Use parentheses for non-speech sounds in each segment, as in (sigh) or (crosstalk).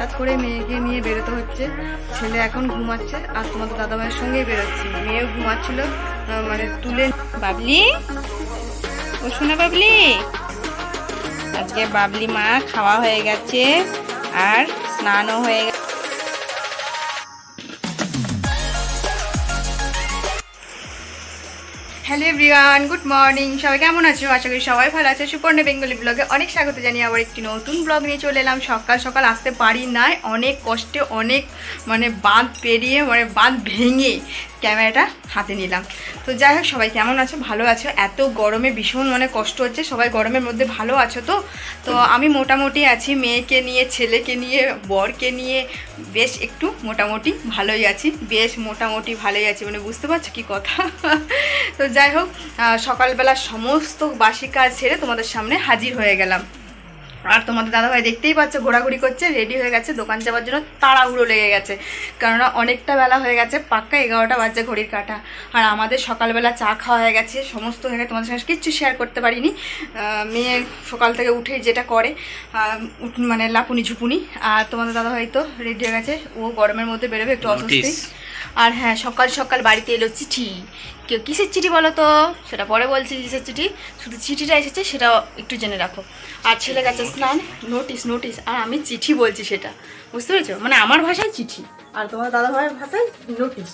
হঠাৎ করে মেয়েকে নিয়ে বেরোতে হচ্ছে ছেলে এখন ঘুমাচ্ছে আর তোমাদের দাদা মায়ের সঙ্গেই বেরোচ্ছি মেয়েও ঘুমাচ্ছিল মানে তুলে বাবলি ও শোনা বাবলি আজকে বাবলি মা খাওয়া হয়ে গেছে আর স্নানও হয়ে হ্যালো এভরিওয়ান গুড মর্নিং সবাই কেমন আছো আশা করি সবাই ভালো আছে সুপর্ণ বেঙ্গলি ব্লগে অনেক স্বাগত জানিয়ে আবার একটি নতুন ব্লগ নিয়ে চলে এলাম সকাল সকাল আসতে পারি নাই অনেক কষ্টে অনেক মানে বাঁধ পেরিয়ে মানে বাঁধ ভেঙে ক্যামেরাটা হাতে নিলাম তো যাই হোক সবাই কেমন আছো ভালো আছো এত গরমে ভীষণ মানে কষ্ট হচ্ছে সবাই গরমের মধ্যে ভালো আছো তো তো আমি মোটামুটি আছি মেয়েকে নিয়ে ছেলেকে নিয়ে বরকে নিয়ে বেশ একটু মোটামুটি ভালোই আছি বেশ মোটামুটি ভালোই আছি মানে বুঝতে পারছো কি কথা তো যাই হোক সকালবেলা সমস্ত বাসি কাজ ছেড়ে তোমাদের সামনে হাজির হয়ে গেলাম আর তোমাদের দাদাভাই দেখতেই পাচ্ছ ঘোরাঘুরি করছে রেডি হয়ে গেছে দোকান যাওয়ার জন্য তাড়াহুড়ো লেগে গেছে কেননা অনেকটা বেলা হয়ে গেছে পাক্কা এগারোটা বাজছে ঘড়ির কাটা আর আমাদের সকালবেলা চা খাওয়া হয়ে গেছে সমস্ত হয়ে তোমাদের সঙ্গে কিচ্ছু শেয়ার করতে পারিনি মেয়ে সকাল থেকে উঠে যেটা করে মানে লাপুনি ঝুপুনি আর তোমাদের দাদাভাই তো রেডি হয়ে গেছে ও গরমের মধ্যে বেরোবে একটু অসুস্থ আর হ্যাঁ সকাল সকাল বাড়িতে এলো চিঠি কেউ কিসের চিঠি বলো তো সেটা পরে বলছি কিসের চিঠি শুধু চিঠিটা এসেছে সেটা একটু জেনে রাখো আর ছেলে গেছে স্নান নোটিস নোটিস আর আমি চিঠি বলছি সেটা বুঝতে পেরেছো মানে আমার ভাষায় চিঠি আর তোমার দাদা ভাইয়ের ভাষায় নোটিস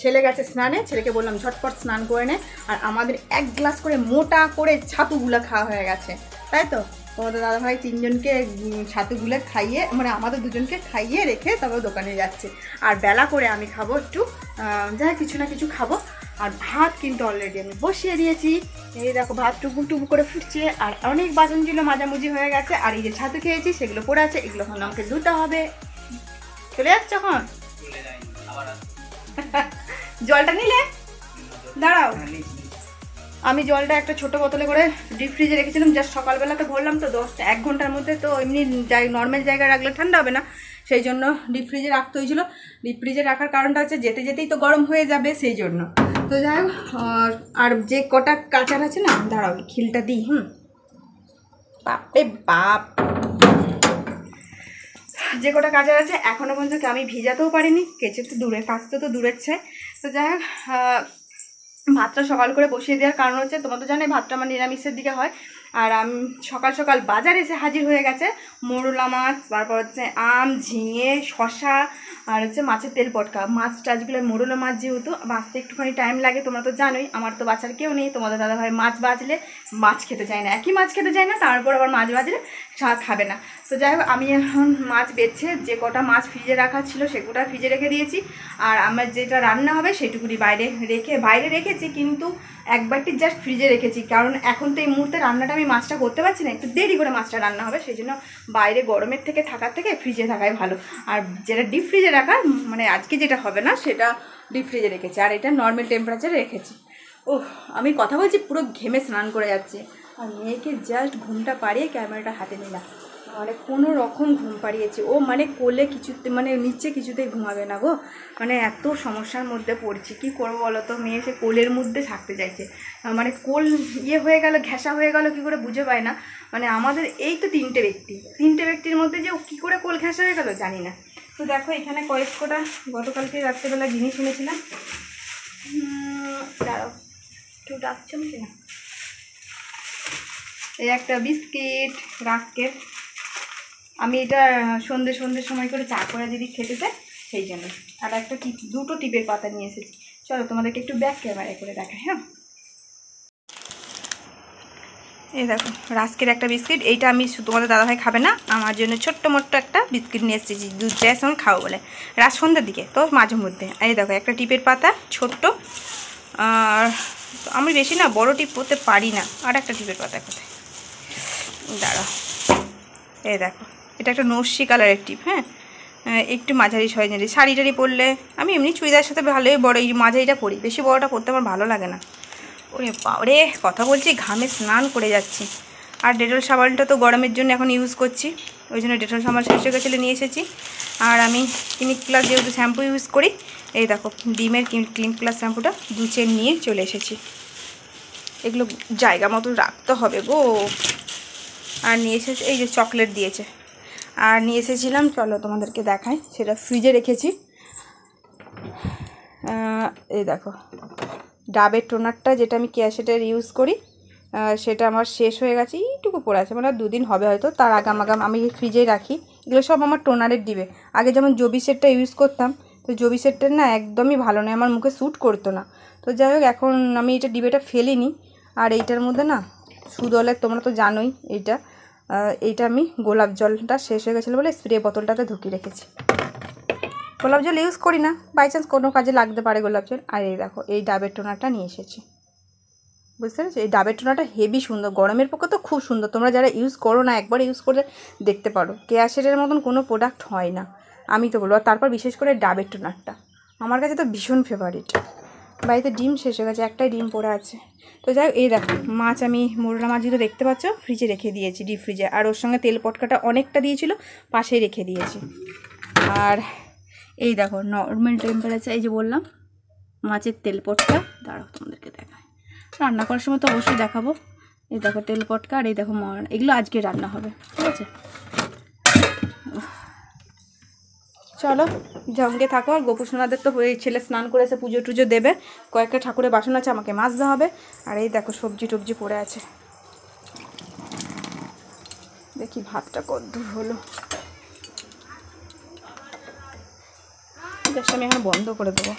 ছেলে গেছে স্নানে ছেলেকে বললাম ঝটপট স্নান করে নে আর আমাদের এক গ্লাস করে মোটা করে ছাতুগুলো খাওয়া হয়ে গেছে তাই তো দাদা ভাই তিনজনকে ছাতু গুলে খাইয়ে মানে আমাদের দুজনকে খাইয়ে রেখে তারপর দোকানে যাচ্ছে আর বেলা করে আমি খাবো একটু যা কিছু না কিছু খাবো আর ভাত কিন্তু অলরেডি আমি বসিয়ে দিয়েছি এই দেখো ভাত টুকু টুকু করে ফুটছে আর অনেক বাসনগুলো মাজামুজি হয়ে গেছে আর এই যে ছাতু খেয়েছি সেগুলো পড়ে আছে এগুলো এখন আমাকে ধুতে হবে চলে যাচ্ছে এখন (laughs) জলটা নিলে দাঁড়াও হ্যাঁ, আমি জলটা একটা ছোট বোতলে করে ডিপ ফ্রিজে রেখেছিলাম জাস্ট সকালবেলা তো ভরলাম তো দশ এক ঘন্টার মধ্যে তো এমনি নর্মাল জায়গায় রাখলে ঠান্ডা হবে না সেই জন্য ডিপ ফ্রিজে রাখতে হয়েছিল ডিপ ফ্রিজে রাখার কারণটা হচ্ছে যেতে যেতেই তো গরম হয়ে যাবে সেই জন্য তো যাই হোক আর যে কটা কাঁচার আছে না দাঁড়াও খিলটা দিই হুম বাপে বাপ যে কটা কাঁচা আছে এখনও পর্যন্ত আমি ভিজাতেও পারিনি কেচে তো দূরে কাঁচতে তো দূরের চাই তো যাই হোক ভাতটা সকাল করে বসিয়ে দেওয়ার কারণ হচ্ছে তোমরা তো জানোই ভাতটা আমার নিরামিষের দিকে হয় আর আমি সকাল সকাল বাজারে এসে হাজির হয়ে গেছে মোরলা মাছ তারপর হচ্ছে আম ঝিঙে শশা আর হচ্ছে মাছের তেল পটকা মাছ টাছগুলো মোরলা মাছ যেহেতু বাঁচতে একটুখানি টাইম লাগে তোমরা তো জানোই আমার তো বাঁচার কেউ নেই তোমাদের দাদাভাই মাছ বাজলে মাছ খেতে চায় না একই মাছ খেতে চায় না তারপর আবার মাছ বাজলে খাবে না তো যাই হোক আমি এখন মাছ বেছে যে কটা মাছ ফ্রিজে রাখা ছিল সেগুলোটা ফ্রিজে রেখে দিয়েছি আর আমার যেটা রান্না হবে সেটুকুনি বাইরে রেখে বাইরে রেখেছি কিন্তু একবারটি জাস্ট ফ্রিজে রেখেছি কারণ এখন তো এই মুহূর্তে রান্নাটা আমি মাছটা করতে পারছি না একটু দেরি করে মাছটা রান্না হবে সেই জন্য বাইরে গরমের থেকে থাকার থেকে ফ্রিজে থাকাই ভালো আর যেটা ডিপ ফ্রিজে রাখা মানে আজকে যেটা হবে না সেটা ডিপ ফ্রিজে রেখেছি আর এটা নর্মাল টেম্পারেচারে রেখেছি ও আমি কথা বলছি পুরো ঘেমে স্নান করে যাচ্ছে আর মেয়েকে জাস্ট ঘুমটা পাড়িয়ে ক্যামেরাটা হাতে নিলাম মানে কোনো রকম ঘুম পাড়িয়েছি ও মানে কোলে কিছুতে মানে নিচে কিছুতেই ঘুমাবে না গো মানে এত সমস্যার মধ্যে পড়ছি কি করবো বলো তো মেয়ে সে কোলের মধ্যে থাকতে চাইছে মানে কোল ইয়ে হয়ে গেল ঘেঁষা হয়ে গেল কি করে বুঝে পায় না মানে আমাদের এই তো তিনটে ব্যক্তি তিনটে ব্যক্তির মধ্যে যে ও কী করে কোল ঘেঁষা হয়ে গেল জানি না তো দেখো এখানে কয়েক কটা গতকালকে রাত্রেবেলা জিনিস শুনেছিলাম একটু ডাকছো না এই একটা বিস্কিট রাস্কেট আমি এটা সন্ধ্যে সন্ধ্যে সময় করে চা করে যদি খেতে চাই সেই জন্য আর একটা টিপ দুটো টিপের পাতা নিয়ে এসেছি চলো তোমাদেরকে একটু ব্যাক ক্যামেরা করে দেখা হ্যাঁ এই দেখো রাস্কের একটা বিস্কিট এইটা আমি তোমাদের দাদাভাই খাবে না আমার জন্য ছোট্ট মোট্ট একটা বিস্কিট নিয়ে এসেছি দুধ চায়ের সঙ্গে খাবো বলে রাত সন্ধ্যার দিকে তো মাঝে মধ্যে এই দেখো একটা টিপের পাতা ছোট্ট আর আমি বেশি না বড় টিপ পরতে পারি না আর একটা টিপের পাতা কোথায় দাঁড়া এই দেখো এটা একটা নস্যি কালারের টিপ হ্যাঁ একটু মাঝারি সাইজের শাড়ি টাড়ি পরলে আমি এমনি চুড়িদার সাথে ভালোই বড় এই মাঝারিটা পরি বেশি বড়টা পরতে আমার ভালো লাগে না ওরে বাবরে কথা বলছি ঘামে স্নান করে যাচ্ছি আর ডেটল সাবানটা তো গরমের জন্য এখন ইউজ করছি ওই জন্য ডেটল সাবান হয়ে কাছে নিয়ে এসেছি আর আমি ক্লিনিক প্লাস যেহেতু শ্যাম্পু ইউজ করি এই দেখো ডিমের ক্লিনিক প্লাস শ্যাম্পুটা দু চেন নিয়ে চলে এসেছি এগুলো জায়গা মতো রাখতে হবে গো আর নিয়ে এসেছে এই যে চকলেট দিয়েছে আর নিয়ে এসেছিলাম চলো তোমাদেরকে দেখাই সেটা ফ্রিজে রেখেছি এই দেখো ডাবের টোনারটা যেটা আমি ক্যাশেটের ইউজ করি সেটা আমার শেষ হয়ে গেছে এইটুকু পড়ে আছে মানে দুদিন হবে হয়তো তার আগাম আগাম আমি ফ্রিজেই রাখি এগুলো সব আমার টোনারের দিবে আগে যেমন জবি সেটটা ইউজ করতাম তো জবি সেটটা না একদমই ভালো নয় আমার মুখে স্যুট করতো না তো যাই হোক এখন আমি এটা ডিবেটা ফেলিনি আর এইটার মধ্যে না সুদলের তোমরা তো জানোই এইটা এইটা আমি গোলাপ জলটা শেষ হয়ে গেছিলো বলে স্প্রে বোতলটাতে ঢুকিয়ে রেখেছি গোলাপ জল ইউজ করি না বাই চান্স কোনো কাজে লাগতে পারে গোলাপ জল আর এই দেখো এই ডাবের টোনাটা নিয়ে এসেছি বুঝতে পেরেছি এই ডাবের টোনাটা হেভি সুন্দর গরমের পক্ষে তো খুব সুন্দর তোমরা যারা ইউজ করো না একবার ইউজ করে দেখতে পারো কেয়াশেডের মতন কোনো প্রোডাক্ট হয় না আমি তো বলবো তারপর বিশেষ করে ডাবের টোনারটা আমার কাছে তো ভীষণ ফেভারিট বাড়িতে ডিম শেষ হয়ে গেছে একটাই ডিম পড়ে আছে তো যাই এই দেখো মাছ আমি মোরলা মাছ যদি দেখতে পাচ্ছ ফ্রিজে রেখে দিয়েছি ডিপ ফ্রিজে আর ওর সঙ্গে তেল পটকাটা অনেকটা দিয়েছিল পাশেই রেখে দিয়েছি আর এই দেখো নর্মাল টেম্পারেচার এই যে বললাম মাছের তেল পটকা দাঁড়াও তোমাদেরকে দেখায় রান্না করার সময় তো অবশ্যই দেখাবো এই দেখো তেল পটকা আর এই দেখো মর এগুলো আজকে রান্না হবে ঠিক আছে চলো সঙ্গে থাকো আর গোপু সোনাদের তো এই ছেলে স্নান করেছে পুজো টুজো দেবে কয়েকটা ঠাকুরের বাসন আছে আমাকে মাজতে হবে আর এই দেখো সবজি টবজি পড়ে আছে দেখি ভাতটা কদ্দূর হলো জাস্ট আমি এখন বন্ধ করে দেবো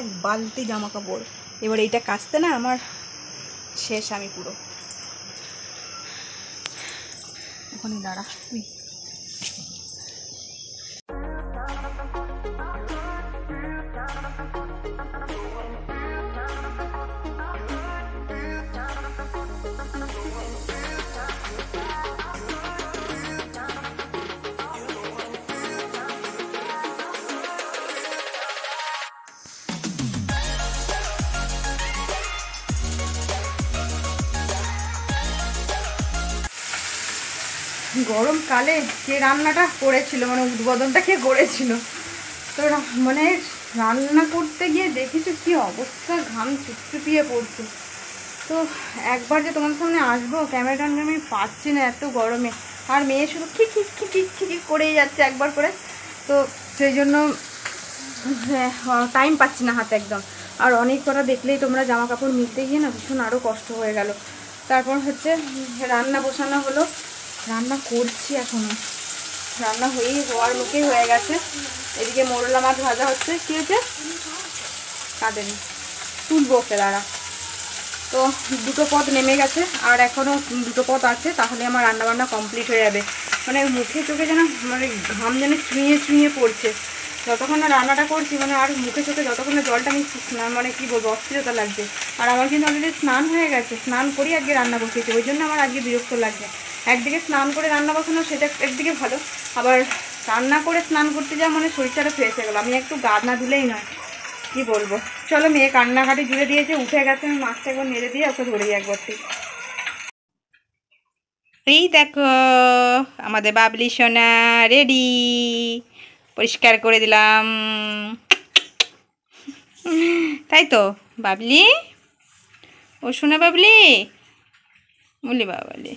এক বালতি জামা কাপড় এবার এইটা কাচতে না আমার শেষ আমি পুরো ওখানে দাঁড়া তুই গরমকালে যে রান্নাটা করেছিল মানে উদ্বোধনটা কে করেছিল তো মানে রান্না করতে গিয়ে দেখেছো কি অবস্থা ঘাম চুপচুপিয়ে পড়ছে তো একবার যে তোমার সামনে আসবো ক্যামেরাটা আমি পাচ্ছি না এত গরমে আর মেয়ে শুধু খিক খিক খিক খিক করেই যাচ্ছে একবার করে তো সেই জন্য টাইম হ্যাঁ, পাচ্ছি না হাতে একদম আর অনেক কটা দেখলেই তোমরা জামা কাপড় মিলতে গিয়ে না ভীষণ আরও কষ্ট হয়ে গেল তারপর হচ্ছে রান্না বসানো হলো রান্না করছি এখনো রান্না হয়েই হওয়ার মুখেই হয়ে গেছে এদিকে মোরলা মাছ ভাজা হচ্ছে কী হয়েছে কাঁদেনি তুলবো ওকে দাঁড়া তো দুটো পথ নেমে গেছে আর এখনও দুটো পথ আছে তাহলে আমার রান্নাবান্না কমপ্লিট হয়ে যাবে মানে মুখে চোখে যেন মানে ঘাম যেন ছুঁয়ে ছুঁয়ে পড়ছে যতক্ষণ না রান্নাটা করছি মানে আর মুখে চোখে যতক্ষণ না জলটা আমি স্নান মানে কী বলবো অস্থিরতা লাগছে আর আমার কিন্তু অলরেডি স্নান হয়ে গেছে স্নান করি আজকে রান্না করতেছি ওই জন্য আমার আজকে বিরক্ত লাগছে একদিকে স্নান করে রান্না বসানো সেটা একদিকে ভালো আবার রান্না করে স্নান করতে যাওয়া মানে শরীরটা ফ্রেশ হয়ে গেলো আমি একটু গা না দিলেই নয় কি বলবো চলো মেয়ে কান্নাকাটি জুড়ে দিয়েছে উঠে গেছে আমি মাছটা একবার নেড়ে দিয়ে ওকে ধরে একবার ঠিক এই দেখো আমাদের বাবলি সোনা রেডি পরিষ্কার করে দিলাম তাই তো বাবলি ও সোনা বাবলি বলি বাবলি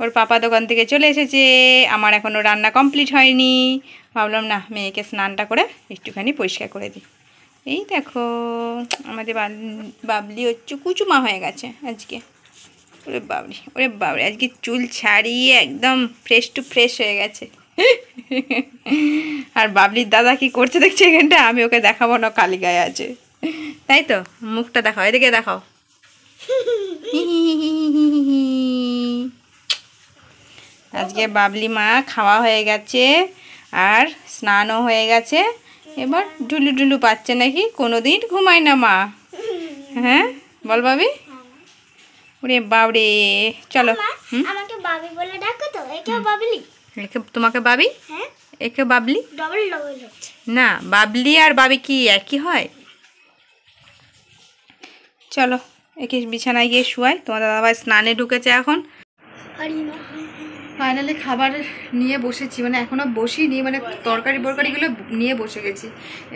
ওর পাপা দোকান থেকে চলে এসেছে আমার এখনও রান্না কমপ্লিট হয়নি ভাবলাম না মেয়েকে স্নানটা করে একটুখানি পরিষ্কার করে দিই এই দেখো আমাদের বাবলি হচ্ছে কুচুমা হয়ে গেছে আজকে ওরে বাবরি ওরে বাবরি আজকে চুল ছাড়িয়ে একদম ফ্রেশ টু ফ্রেশ হয়ে গেছে আর বাবলির দাদা কি করছে দেখছে এখানটা আমি ওকে দেখাবো না কালী গায়ে আছে তাই তো মুখটা দেখাও এদিকে দেখাও (laughs) আজকে বাবলি মা খাওয়া হয়ে গেছে আর স্নানও হয়ে গেছে এবার ডুলু ডুলু পাচ্ছে নাকি কোনো দিন ঘুমায় না মা হ্যাঁ বল বাবি ওরে বাবরে চলো একে তোমাকে বাবি হ্যাঁ। একে বাবলি না বাবলি আর বাবি কি একই হয় চলো একে বিছানায় গিয়ে শুয়াই তোমার ভাই স্নানে ঢুকেছে এখন ফাইনালি খাবার নিয়ে বসেছি মানে এখনও বসিনি মানে তরকারি বরকারিগুলো নিয়ে বসে গেছি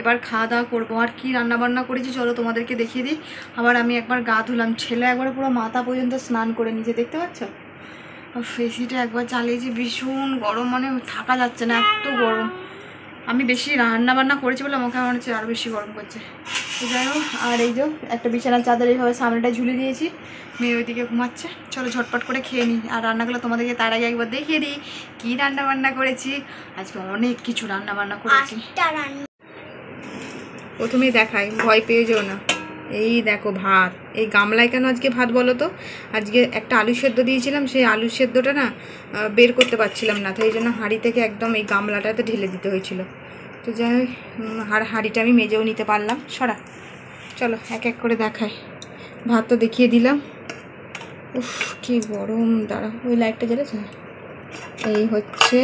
এবার খাওয়া দাওয়া করবো আর কী রান্নাবান্না করেছি চলো তোমাদেরকে দেখিয়ে দিই আবার আমি একবার গা ধুলাম ছেলে একবার পুরো মাথা পর্যন্ত স্নান করে নিজে দেখতে পাচ্ছ ফেসিটা একবার চালিয়েছি ভীষণ গরম মানে থাকা যাচ্ছে না এত গরম আমি বেশি রান্নাবান্না করেছি বলে আমাকে আমার হচ্ছে আরও বেশি গরম করছে যাই হোক আর এই যে একটা বিছানার চাদর এইভাবে সামনেটা ঝুলে দিয়েছি মেয়ে ওইদিকে ঘুমাচ্ছে চলো ঝটপট করে খেয়ে নিই আর রান্নাগুলো তোমাদেরকে তার আগে একবার দেখিয়ে দিই কী রান্না বান্না করেছি আজকে অনেক কিছু রান্না বান্না করেছি প্রথমেই দেখাই ভয় পেয়ে যেও না এই দেখো ভাত এই গামলায় কেন আজকে ভাত বলো তো আজকে একটা আলু সেদ্ধ দিয়েছিলাম সেই আলু সেদ্ধটা না বের করতে পারছিলাম না তাই জন্য হাঁড়ি থেকে একদম এই গামলাটাতে ঢেলে দিতে হয়েছিল তো যাই হোক আর হাঁড়িটা আমি মেজেও নিতে পারলাম সরা চলো এক এক করে দেখায় ভাত তো দেখিয়ে দিলাম উফ কী গরম দাঁড়া ওই লাইটটা জ্বলেছে এই হচ্ছে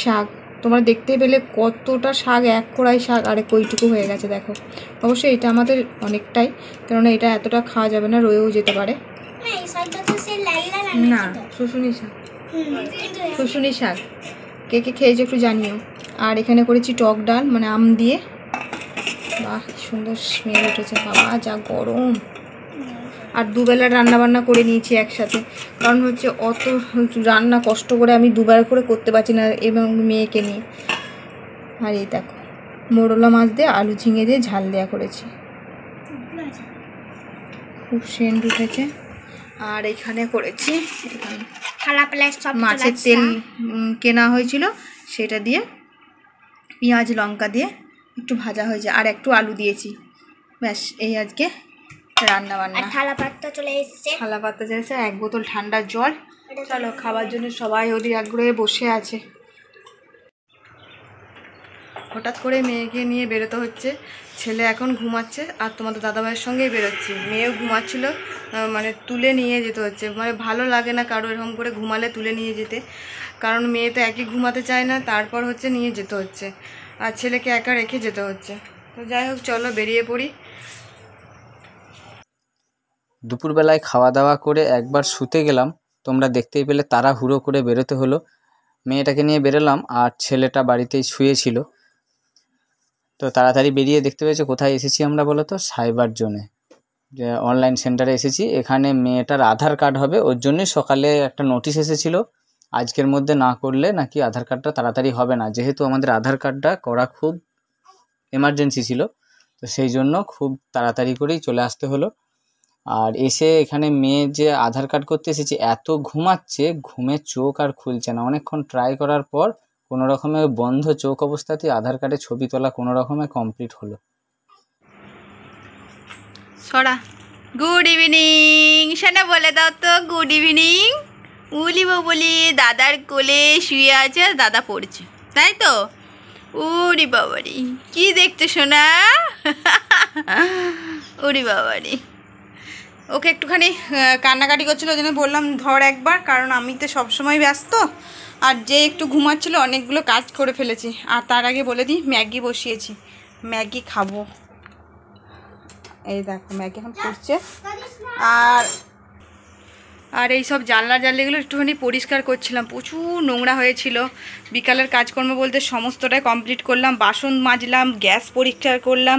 শাক তোমরা দেখতে পেলে কতটা শাক এক কড়াই শাক আরে কইটুকু হয়ে গেছে দেখো অবশ্যই এটা আমাদের অনেকটাই কেননা এটা এতটা খাওয়া যাবে না রয়েও যেতে পারে না শুশুনি শাক শুশুনি শাক কে কে খেয়েছো একটু জানিও আর এখানে করেছি টক ডাল মানে আম দিয়ে বাহ সুন্দর স্মেল উঠেছে বাবা যা গরম আর দুবেলা রান্না বান্না করে নিয়েছি একসাথে কারণ হচ্ছে অত রান্না কষ্ট করে আমি দুবার করে করতে পারছি না এবং মেয়েকে নিয়ে আর এই দেখো মোরলা মাছ দিয়ে আলু ঝিঙে দিয়ে ঝাল দেওয়া করেছি খুব সেন্ট উঠেছে আর এখানে করেছি মাছের তেল কেনা হয়েছিল সেটা দিয়ে পেঁয়াজ লঙ্কা দিয়ে একটু ভাজা হয়েছে আর একটু আলু দিয়েছি ব্যাস এই আজকে রান্না বান্না থালা পাত্তা চলে এসছে থালা পাত্তা চলে এসেছে এক বোতল ঠান্ডা জল চলো খাবার জন্য সবাই ওদি আগ্রহে বসে আছে হঠাৎ করে মেয়েকে নিয়ে বেরোতে হচ্ছে ছেলে এখন ঘুমাচ্ছে আর তোমাদের দাদাভাইয়ের সঙ্গেই বেরোচ্ছি মেয়েও ঘুমাচ্ছিল মানে তুলে নিয়ে যেতে হচ্ছে মানে ভালো লাগে না কারো এরকম করে ঘুমালে তুলে নিয়ে যেতে কারণ মেয়ে তো একই ঘুমাতে চায় না তারপর হচ্ছে নিয়ে যেতে হচ্ছে আর ছেলেকে একা রেখে যেতে হচ্ছে তো যাই হোক চলো বেরিয়ে পড়ি দুপুরবেলায় খাওয়া দাওয়া করে একবার শুতে গেলাম তোমরা দেখতেই পেলে তারা হুড়ো করে বেরোতে হলো মেয়েটাকে নিয়ে বেরোলাম আর ছেলেটা বাড়িতেই শুয়েছিল তো তাড়াতাড়ি বেরিয়ে দেখতে পেয়েছে কোথায় এসেছি আমরা বলো তো সাইবার জোনে যে অনলাইন সেন্টারে এসেছি এখানে মেয়েটার আধার কার্ড হবে ওর জন্যই সকালে একটা নোটিশ এসেছিলো আজকের মধ্যে না করলে নাকি আধার কার্ডটা তাড়াতাড়ি হবে না যেহেতু আমাদের আধার কার্ডটা করা খুব এমার্জেন্সি ছিল তো সেই জন্য খুব তাড়াতাড়ি করেই চলে আসতে হলো আর এসে এখানে মেয়ে যে আধার কার্ড করতে এসেছে এত ঘুমাচ্ছে ঘুমে চোখ আর খুলছে না অনেকক্ষণ ট্রাই করার পর কোনো রকমে বন্ধ চোখ অবস্থাতেই আধার কার্ডে ছবি তোলা কোনো রকমে কমপ্লিট হলো সরা গুড ইভিনিং সেটা বলে দাও তো গুড ইভিনিং উলি বলি দাদার কোলে শুয়ে আছে আর দাদা পড়ছে তাই তো উড়ি বাবারি কি দেখতে শোনা উড়ি বাবারি ওকে একটুখানি কান্নাকাটি করছিলো ওই জন্য বললাম ধর একবার কারণ আমি তো সবসময় ব্যস্ত আর যে একটু ঘুমাচ্ছিলো অনেকগুলো কাজ করে ফেলেছি আর তার আগে বলে দিই ম্যাগি বসিয়েছি ম্যাগি খাবো এই দেখো ম্যাগি এখন করছে আর আর এই সব জানলা জানলাগুলো একটুখানি পরিষ্কার করছিলাম প্রচুর নোংরা হয়েছিল বিকালের কাজকর্ম বলতে সমস্তটাই কমপ্লিট করলাম বাসন মাজলাম গ্যাস পরিষ্কার করলাম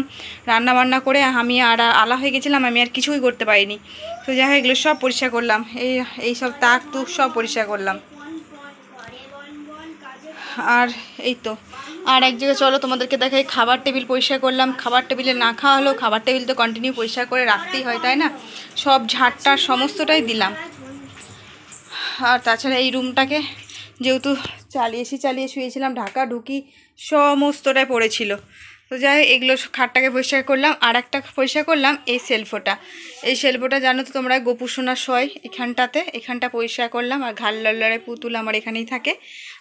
রান্না বান্না করে আমি আর আলা হয়ে গেছিলাম আমি আর কিছুই করতে পারিনি তো যাই হোক এগুলো সব পরিষ্কার করলাম এই এই সব তাক তুক সব পরিষ্কার করলাম আর এই তো আর এক জায়গায় চলো তোমাদেরকে দেখাই খাবার টেবিল পরিষ্কার করলাম খাবার টেবিলে না খাওয়া হলো খাবার টেবিল তো কন্টিনিউ পরিষ্কার করে রাখতেই হয় তাই না সব ঝাড়টা সমস্তটাই দিলাম আর তাছাড়া এই রুমটাকে যেহেতু চালিয়েছি চালিয়ে শুয়েছিলাম ঢাকা ঢুকি সমস্তটাই পড়েছিল তো যাই এগুলো খাটটাকে পরিষ্কার করলাম আর একটা পরিষ্কার করলাম এই সেলফোটা এই সেলফোটা জানো তো তোমরা গোপু সোনা শয় এখানটাতে এখানটা পরিষ্কার করলাম আর ঘাল লল্লারে পুতুল আমার এখানেই থাকে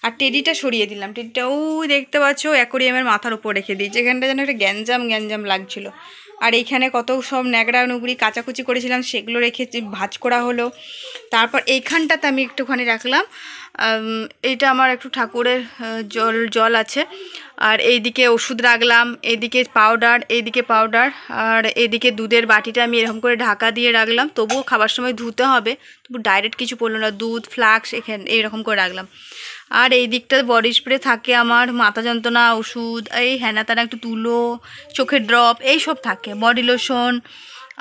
আর টেডিটা সরিয়ে দিলাম টেডিটাও দেখতে পাচ্ছ অ্যাকোরিয়ামের মাথার উপর রেখে দিই যেখানটা যেন একটা গ্যাঞ্জাম গ্যাঞ্জাম লাগছিলো আর এইখানে কত সব ন্যাগড়া নুগড়ি কাচাকুচি করেছিলাম সেগুলো রেখে ভাজ করা হলো তারপর এইখানটাতে আমি একটুখানি রাখলাম এইটা আমার একটু ঠাকুরের জল জল আছে আর এইদিকে ওষুধ রাখলাম এইদিকে পাউডার এইদিকে পাউডার আর এইদিকে দুধের বাটিটা আমি এরকম করে ঢাকা দিয়ে রাখলাম তবুও খাবার সময় ধুতে হবে তবু ডাইরেক্ট কিছু পড়লো না দুধ ফ্লাক্স এখানে এইরকম করে রাখলাম আর এই দিকটা বডি স্প্রে থাকে আমার মাথা যন্ত্রণা ওষুধ এই হ্যানা তারা একটু তুলো চোখের ড্রপ এই সব থাকে বডি লোশন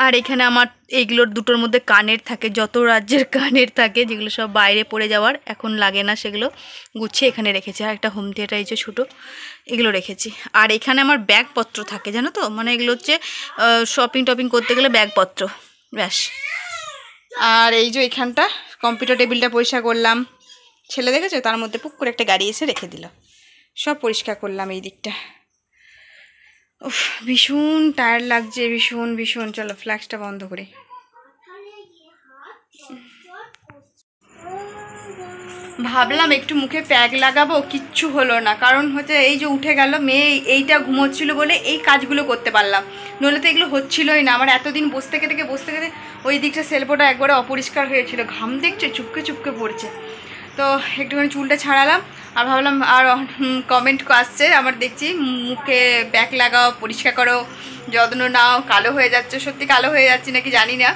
আর এখানে আমার এইগুলোর দুটোর মধ্যে কানের থাকে যত রাজ্যের (laughs) কানের থাকে যেগুলো সব বাইরে পড়ে যাওয়ার এখন লাগে না সেগুলো গুছিয়ে এখানে রেখেছি আর একটা হোম থিয়েটার এই যে ছোটো এগুলো রেখেছি আর এখানে আমার ব্যাগপত্র থাকে জানো তো মানে এগুলো হচ্ছে শপিং টপিং করতে গেলে ব্যাগপত্র ব্যাস আর এই যে এখানটা কম্পিউটার টেবিলটা পরিষ্কার করলাম ছেলে দেখেছো তার মধ্যে পুকুর একটা গাড়ি এসে রেখে দিল সব পরিষ্কার করলাম এই দিকটা উফ ভীষণ টায়ার লাগছে ভীষণ ভীষণ চলো ফ্ল্যাক্সটা বন্ধ করে ভাবলাম একটু মুখে প্যাক লাগাবো কিচ্ছু হলো না কারণ হচ্ছে এই যে উঠে গেল মেয়ে এইটা ঘুমোচ্ছিল বলে এই কাজগুলো করতে পারলাম নইলে তো এগুলো হচ্ছিলই না আমার এতদিন বসতে থেকে বসতে থেকে ওই দিকটা সেলফোটা একবারে অপরিষ্কার হয়েছিল ঘাম দেখছে চুপকে চুপকে পড়ছে তো একটুখানি চুলটা ছাড়ালাম আর ভাবলাম আর কমেন্ট আসছে আমার দেখছি মুখে ব্যাক লাগাও পরিষ্কার করো যত্ন নাও কালো হয়ে যাচ্ছে সত্যি কালো হয়ে যাচ্ছে নাকি জানি না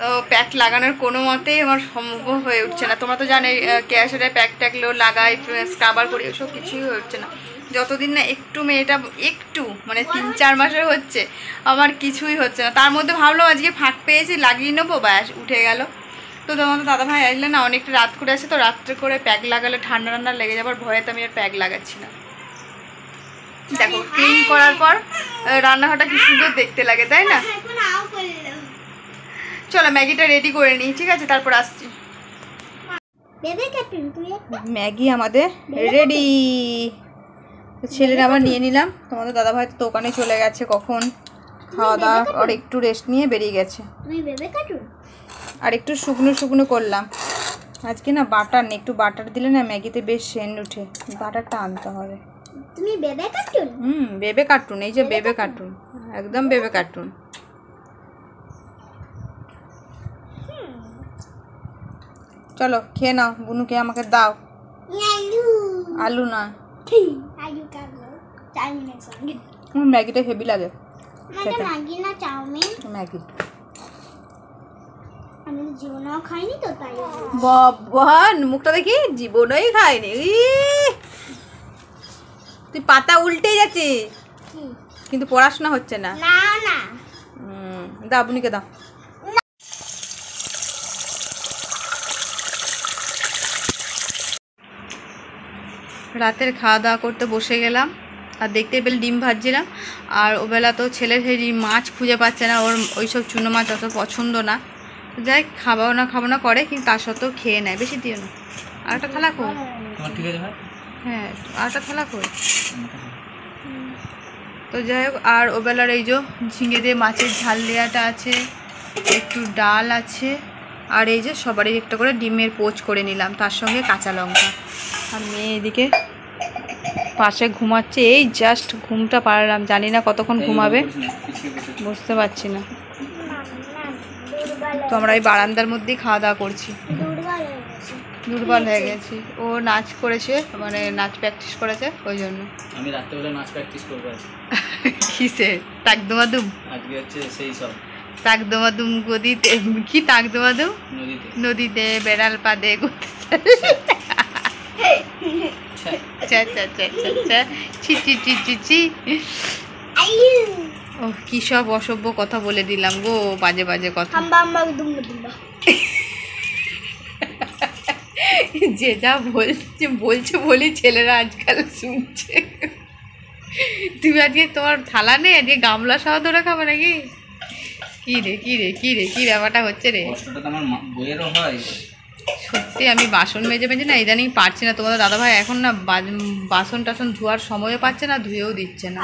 তো প্যাক লাগানোর কোনো মতেই আমার সম্ভব হয়ে উঠছে না তোমরা তো জানে ক্যাশারে প্যাক ট্যাকলো লাগাই স্ক্রাবার করি ওসব কিছুই হয়ে উঠছে না যতদিন না একটু মেয়েটা একটু মানে তিন চার মাসের হচ্ছে আমার কিছুই হচ্ছে না তার মধ্যে ভাবলাম আজকে ফাঁক পেয়েছি লাগিয়ে নেবো ব্যাস উঠে গেল তো তোমাদের দাদা ভাই আসলে না অনেকটা রাত করে আছে তো রাত্রে করে প্যাক লাগালে ঠান্ডা ঠান্ডা লেগে যাবার ভয়েতে আমি আর প্যাক লাগাচ্ছি না দেখো ক্লিন করার পর রান্নাঘরটা কি সুন্দর দেখতে লাগে তাই না চলো ম্যাগিটা রেডি করে নিই ঠিক আছে তারপর আসছি ম্যাগি আমাদের রেডি ছেলেরা আবার নিয়ে নিলাম তোমাদের দাদা ভাই তো দোকানে চলে গেছে কখন খাওয়া দাওয়া আর একটু রেস্ট নিয়ে বেরিয়ে গেছে তুমি বেবে কাটুন আর একটু শুকনো শুকনো করলাম আজকে না বাটার নেই একটু বাটার দিলে না ম্যাগিতে বেশ সেন্ট উঠে বাটারটা আনতে হবে তুমি বেবে কার্টুন হুম বেবে কার্টুন এই যে বেবে কার্টুন একদম বেবে কার্টুন চলো খেয়ে নাও বুনুকে আমাকে দাও আলু না ম্যাগিটা হেভি লাগে ম্যাগি না চাউমিন ম্যাগি মুখটা দেখি জীবনই খাইনি তুই পাতা উল্টে যাচ্ছিস কিন্তু পড়াশোনা হচ্ছে না না না দাও দাও রাতের খাওয়া দাওয়া করতে বসে গেলাম আর দেখতে পেলে ডিম ভাজছিলাম আর ওবেলা তো ছেলের সেই মাছ খুঁজে পাচ্ছে না ওর ওইসব চুনো মাছ অত পছন্দ না যাই খাবো না খাবো না করে কিন্তু তার সত্ত্বেও খেয়ে নেয় বেশি দিও না আরেকটা থালা কই হ্যাঁ আরেকটা থালা কই তো যাই হোক আর ওবেলার এই যে ঝিঙে দিয়ে মাছের ঝাল দেওয়াটা আছে একটু ডাল আছে আর এই যে সবারই একটা করে ডিমের পোচ করে নিলাম তার সঙ্গে কাঁচা লঙ্কা আর মেয়ে এদিকে পাশে ঘুমাচ্ছে এই জাস্ট ঘুমটা পারলাম জানি না কতক্ষণ ঘুমাবে বুঝতে পারছি না তোমরা এই বারান্দার মধ্যেই খাওয়া দাওয়া করছি দুর্বল হয়ে গেছি ও নাচ করেছে মানে নাচ প্র্যাকটিস করেছে ওই জন্য আমি রাত্রেবেলা নাচ প্র্যাকটিস করবো কিসে তাকদমাদুম আজকে হচ্ছে সেই সব তাকদমাদুম গদিতে কি তাকদমাদুম নদীতে নদীতে বেড়াল পা দে পাদে চা চা চা চা চি চি চি চি চি ও কি সব অসভ্য কথা বলে দিলাম গো বাজে বাজে কথা (laughs) যে যা বলছে বলছে বলি ছেলেরা আজকাল শুনছে তুমি আজকে তোমার থালা নেই আজকে গামলা সহ ধরে খাবে নাকি কি রে কি রে কি রে কি ব্যাপারটা হচ্ছে রে আমার বইয়েরও হয় সত্যি আমি বাসন মেজে মেজে না ইদানিং পারছি না তোমাদের দাদাভাই এখন না বাসন টাসন ধোয়ার সময়ও পাচ্ছে না ধুয়েও দিচ্ছে না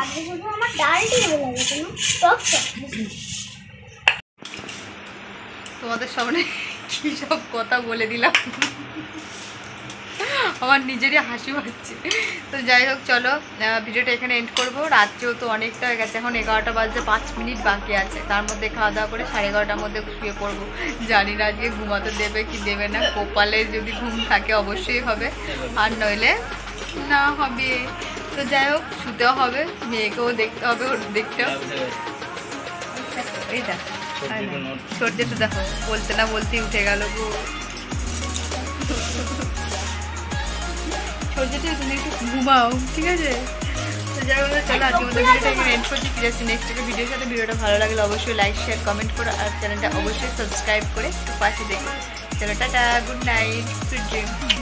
তোমাদের সামনে কী সব কথা বলে দিলাম আমার নিজেরই হাসি পাচ্ছে তো যাই হোক চলো ভিডিওটা এখানে এন্ড করবো রাত যেহেতু অনেকটা হয়ে গেছে এখন এগারোটা বাজে পাঁচ মিনিট বাকি আছে তার মধ্যে খাওয়া দাওয়া করে সাড়ে এগারোটার মধ্যে শুয়ে পড়বো জানি না আজকে ঘুমাতে দেবে কি দেবে না কপালে যদি ঘুম থাকে অবশ্যই হবে আর নইলে না হবে তো যাই হোক শুতেও হবে মেয়েকেও দেখতে হবে ওর দেখতেও এই সর্দি তো হ্যাঁ, দেখো বলতে না বলতেই উঠে গেল গো করছে ঠিক আছে তো যাই হোক ভিডিওটা এন্ড করছি ফিরে নেক্সট ভিডিওর সাথে ভালো লাগলে অবশ্যই লাইক শেয়ার কমেন্ট করো আর চ্যানেলটা অবশ্যই সাবস্ক্রাইব করে একটু পাশে দেখো চলো ta ta good night sweet dream